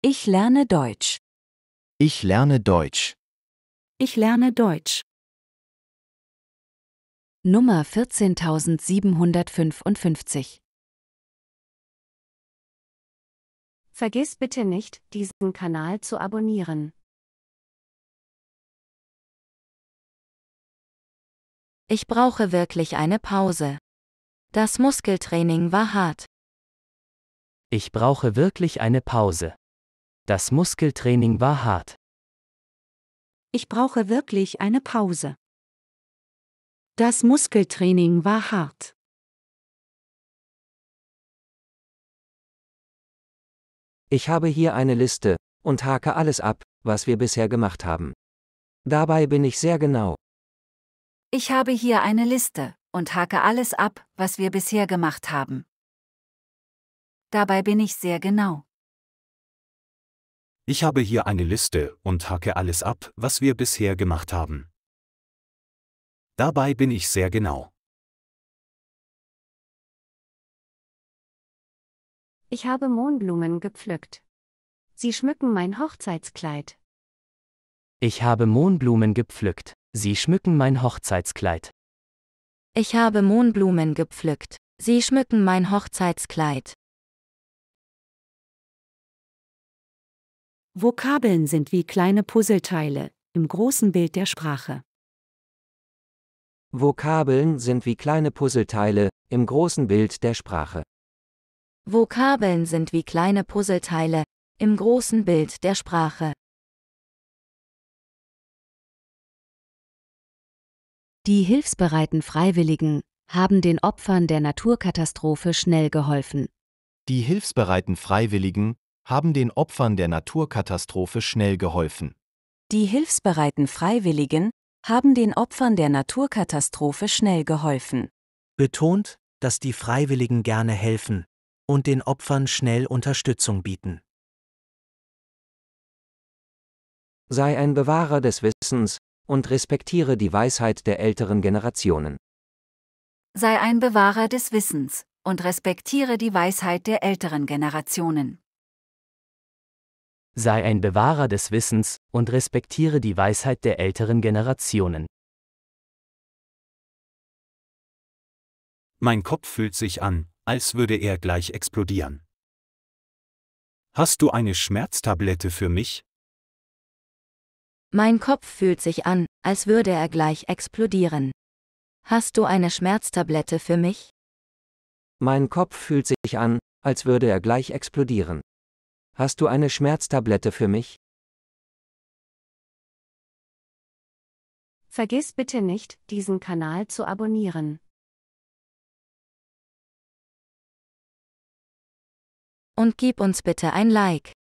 Ich lerne Deutsch. Ich lerne Deutsch. Ich lerne Deutsch. Nummer 14755 Vergiss bitte nicht, diesen Kanal zu abonnieren. Ich brauche wirklich eine Pause. Das Muskeltraining war hart. Ich brauche wirklich eine Pause. Das Muskeltraining war hart. Ich brauche wirklich eine Pause. Das Muskeltraining war hart. Ich habe hier eine Liste und hake alles ab, was wir bisher gemacht haben. Dabei bin ich sehr genau. Ich habe hier eine Liste und hake alles ab, was wir bisher gemacht haben. Dabei bin ich sehr genau. Ich habe hier eine Liste und hacke alles ab, was wir bisher gemacht haben. Dabei bin ich sehr genau. Ich habe Mohnblumen gepflückt. Sie schmücken mein Hochzeitskleid. Ich habe Mohnblumen gepflückt. Sie schmücken mein Hochzeitskleid. Ich habe Mohnblumen gepflückt. Sie schmücken mein Hochzeitskleid. Vokabeln sind wie kleine Puzzleteile im großen Bild der Sprache. Vokabeln sind wie kleine Puzzleteile im großen Bild der Sprache. Vokabeln sind wie kleine Puzzleteile im großen Bild der Sprache. Die hilfsbereiten Freiwilligen haben den Opfern der Naturkatastrophe schnell geholfen. Die hilfsbereiten Freiwilligen haben den Opfern der Naturkatastrophe schnell geholfen. Die hilfsbereiten Freiwilligen haben den Opfern der Naturkatastrophe schnell geholfen. Betont, dass die Freiwilligen gerne helfen und den Opfern schnell Unterstützung bieten. Sei ein Bewahrer des Wissens und respektiere die Weisheit der älteren Generationen. Sei ein Bewahrer des Wissens und respektiere die Weisheit der älteren Generationen sei ein Bewahrer des Wissens und respektiere die Weisheit der älteren Generationen. Mein Kopf fühlt sich an, als würde er gleich explodieren. Hast du eine Schmerztablette für mich? Mein Kopf fühlt sich an, als würde er gleich explodieren. Hast du eine Schmerztablette für mich? Mein Kopf fühlt sich an, als würde er gleich explodieren. Hast du eine Schmerztablette für mich? Vergiss bitte nicht, diesen Kanal zu abonnieren. Und gib uns bitte ein Like.